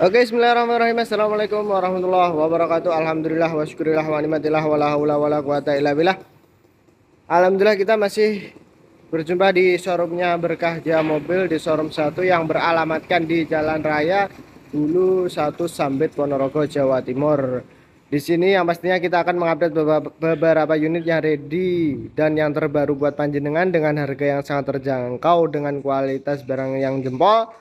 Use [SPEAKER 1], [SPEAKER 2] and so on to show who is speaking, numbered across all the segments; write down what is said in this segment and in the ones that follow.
[SPEAKER 1] Oke, okay, bismillahirrahmanirrahim. Assalamualaikum warahmatullahi wabarakatuh. Alhamdulillah wa syukurillah wa nimatillah wa la haula wa la quwata illa billah. Alhamdulillah kita masih berjumpa di showroomnya Berkah Jaya Mobil di showroom 1 yang beralamatkan di Jalan Raya Hulu 1 Sambit Ponorogo Jawa Timur. Di sini yang pastinya kita akan mengupdate beberapa unit yang ready dan yang terbaru buat panjenengan dengan harga yang sangat terjangkau dengan kualitas barang yang jempol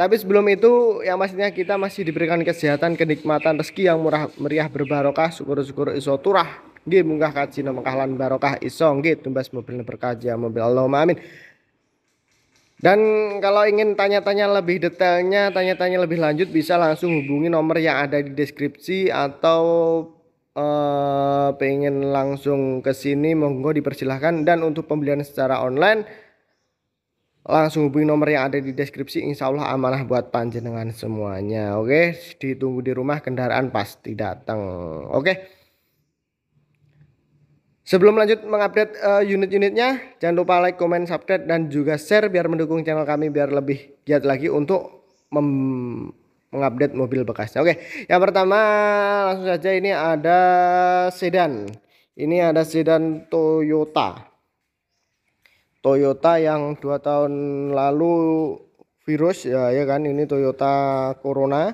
[SPEAKER 1] tapi sebelum itu, yang pastinya kita masih diberikan kesehatan, kenikmatan, rezeki yang murah meriah berbarokah, syukur-syukur iso turah. Nggih munggah kaji nama barokah iso nggih tumbas mobil berkaji ya, mobil Allah amin. Dan kalau ingin tanya-tanya lebih detailnya, tanya-tanya lebih lanjut bisa langsung hubungi nomor yang ada di deskripsi atau Uh, pengen langsung ke sini monggo dipersilahkan dan untuk pembelian secara online langsung hubungi nomor yang ada di deskripsi insya Allah amanah buat panjenengan semuanya oke ditunggu di rumah kendaraan pasti datang oke sebelum lanjut mengupdate uh, unit-unitnya jangan lupa like comment subscribe dan juga share biar mendukung channel kami biar lebih giat lagi untuk mengupdate mobil bekasnya oke yang pertama langsung saja ini ada sedan ini ada sedan Toyota Toyota yang dua tahun lalu virus ya ya kan ini Toyota Corona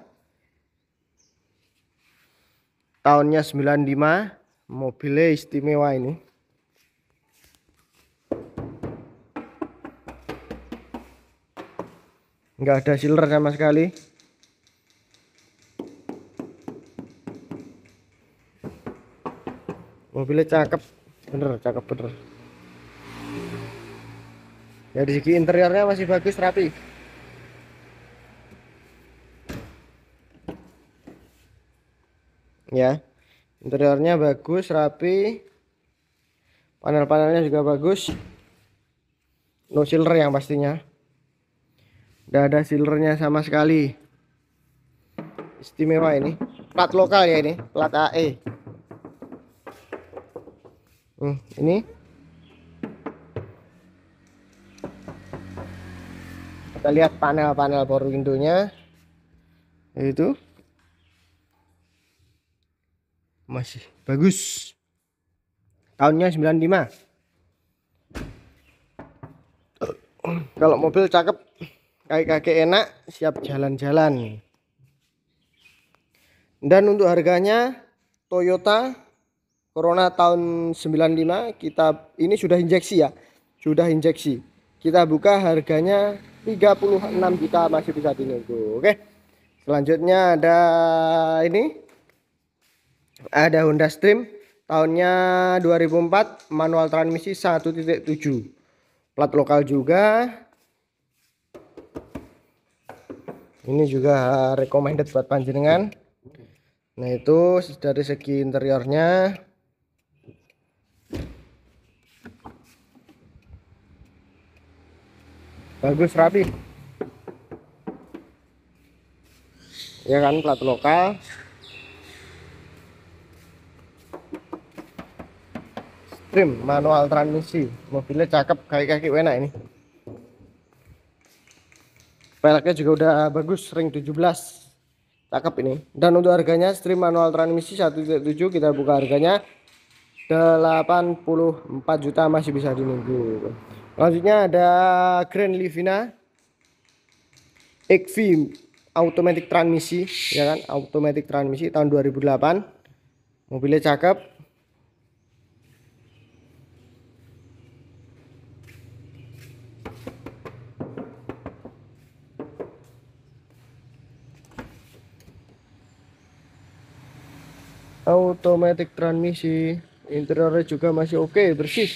[SPEAKER 1] tahunnya 95 mobilnya istimewa ini enggak ada silver sama sekali mobilnya cakep bener cakep bener Ya, dari segi interiornya masih bagus rapi ya interiornya bagus rapi panel-panelnya juga bagus no sealer yang pastinya tidak ada sealernya sama sekali istimewa ini plat lokal ya ini plat AE hmm, ini kita lihat panel-panel power window-nya itu masih bagus tahunnya 95 kalau mobil cakep kaki-kaki enak siap jalan-jalan dan untuk harganya Toyota Corona tahun 95 kita ini sudah injeksi ya sudah injeksi kita buka harganya 36 juta masih bisa dinego oke selanjutnya ada ini ada Honda Stream tahunnya 2004 manual transmisi 1.7 plat lokal juga ini juga recommended buat panjenengan nah itu dari segi interiornya bagus rapi ya kan plat lokal stream manual transmisi mobilnya cakep kaki-kaki enak ini peleknya juga udah bagus ring 17 cakep ini dan untuk harganya stream manual transmisi 1.7 kita buka harganya 84 juta masih bisa dinego Selanjutnya ada Grand Livina XV automatic transmisi ya kan automatic transmisi tahun 2008 mobilnya cakep automatic transmisi interiornya juga masih oke okay, bersih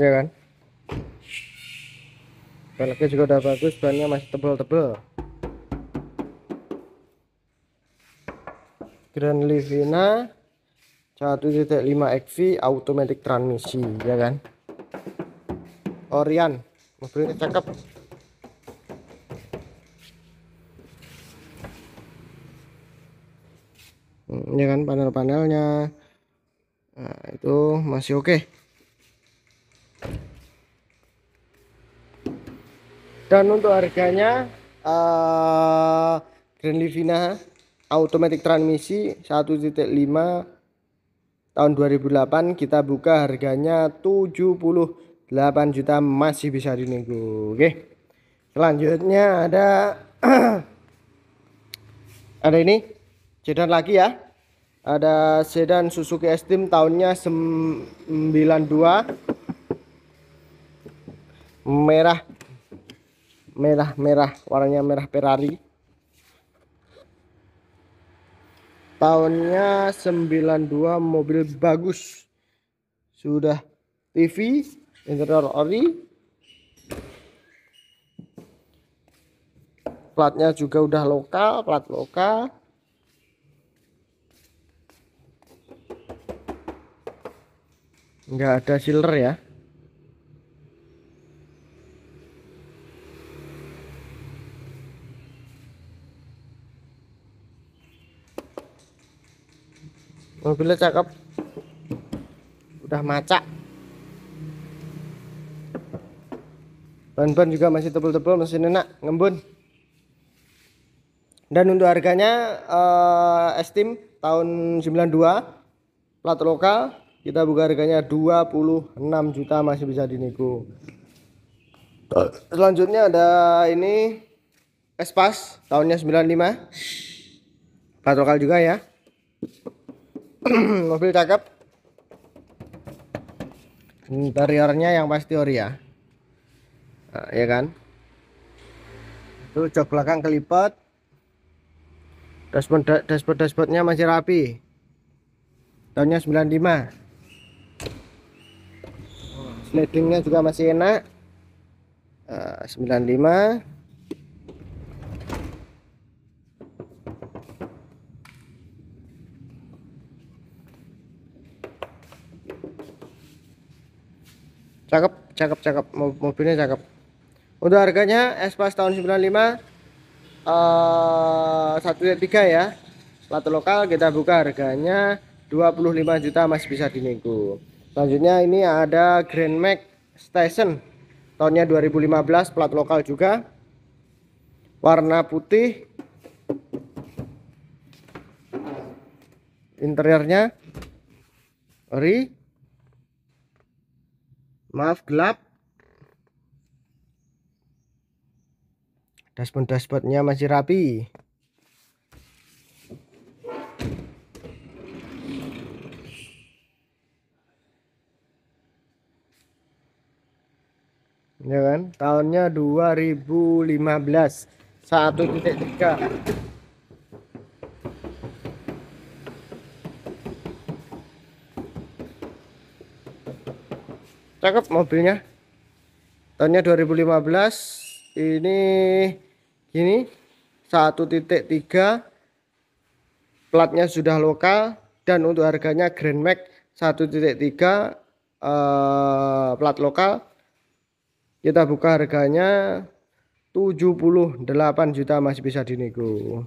[SPEAKER 1] ya kan peleknya juga udah bagus bannya masih tebel-tebel Grand Livina 1.5 XV automatic transmisi ya kan Orion mobilnya cakep ini hmm, ya kan panel-panelnya nah, itu masih oke okay. dan untuk harganya uh, Grand Livina automatic transmisi 1.5 tahun 2008 kita buka harganya 78 juta masih bisa dinego oke selanjutnya ada ada ini sedan lagi ya ada sedan Suzuki Esteem tahunnya 92 merah merah-merah warnanya merah Ferrari tahunnya 92 mobil bagus sudah TV interior ori platnya juga udah lokal plat lokal nggak ada silver ya mobilnya cakep udah macak ban-ban juga masih tebel-tebel mesin enak ngembun dan untuk harganya uh, eh, estim tahun 92 plat lokal kita buka harganya 26 juta masih bisa dinego selanjutnya ada ini Espas tahunnya 95 plat lokal juga ya mobil cakep interiornya yang pasti ori ya nah, ya kan itu jok belakang kelipat dashboard dashboard dashboardnya masih rapi tahunnya 95 slidingnya juga masih enak nah, uh, 95 cakep cakep cakep mobilnya cakep untuk harganya Espas tahun 95 eh, satu uh, tiga ya plat lokal kita buka harganya 25 juta masih bisa dinego selanjutnya ini ada Grand Max Station tahunnya 2015 plat lokal juga warna putih interiornya ori maaf gelap dashboard-dashboardnya masih rapi ya kan tahunnya 2015 1.3 cakep mobilnya tahunnya 2015 ini gini 1.3 platnya sudah lokal dan untuk harganya Grand Max 1.3 eh, plat lokal kita buka harganya 78 juta masih bisa dinego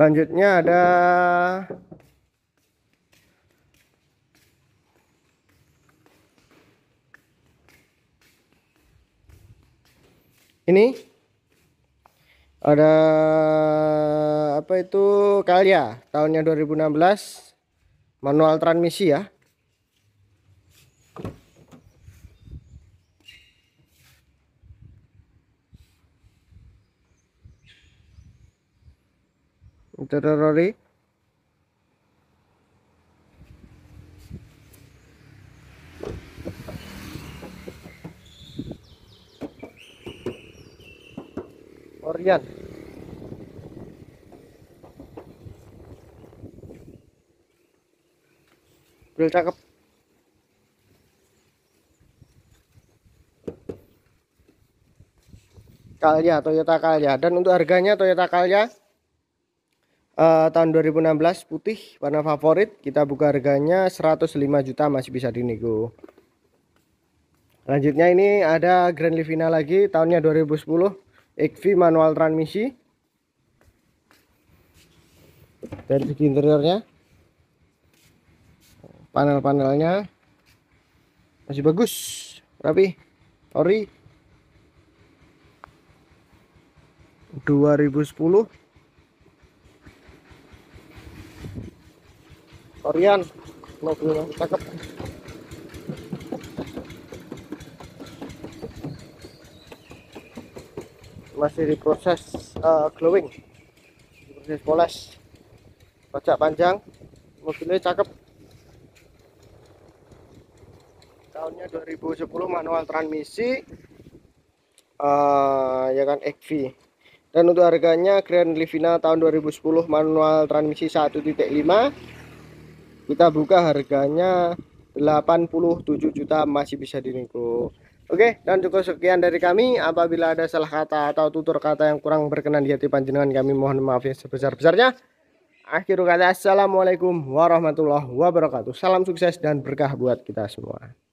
[SPEAKER 1] Selanjutnya ada ini ada apa itu Kalia tahunnya 2016 manual transmisi ya itu Rory Orion Bril cakep Kalia Toyota Kalia, dan untuk harganya Toyota Kalia uh, eh, tahun 2016 putih warna favorit kita buka harganya 105 juta masih bisa dinego Lanjutnya ini ada Grand Livina lagi tahunnya 2010 XV manual transmisi dari segi interiornya panel-panelnya masih bagus rapi ori 2010 Orian mobilnya cakep masih diproses uh, glowing diproses poles pajak panjang mobilnya cakep tahunnya 2010 manual transmisi uh, ya kan XV dan untuk harganya Grand Livina tahun 2010 manual transmisi 1.5 kita buka harganya 87 juta masih bisa dinego Oke, dan cukup sekian dari kami. Apabila ada salah kata atau tutur kata yang kurang berkenan di hati panjenengan, kami mohon maaf yang sebesar-besarnya. Akhirul kata, Assalamualaikum warahmatullahi wabarakatuh. Salam sukses dan berkah buat kita semua.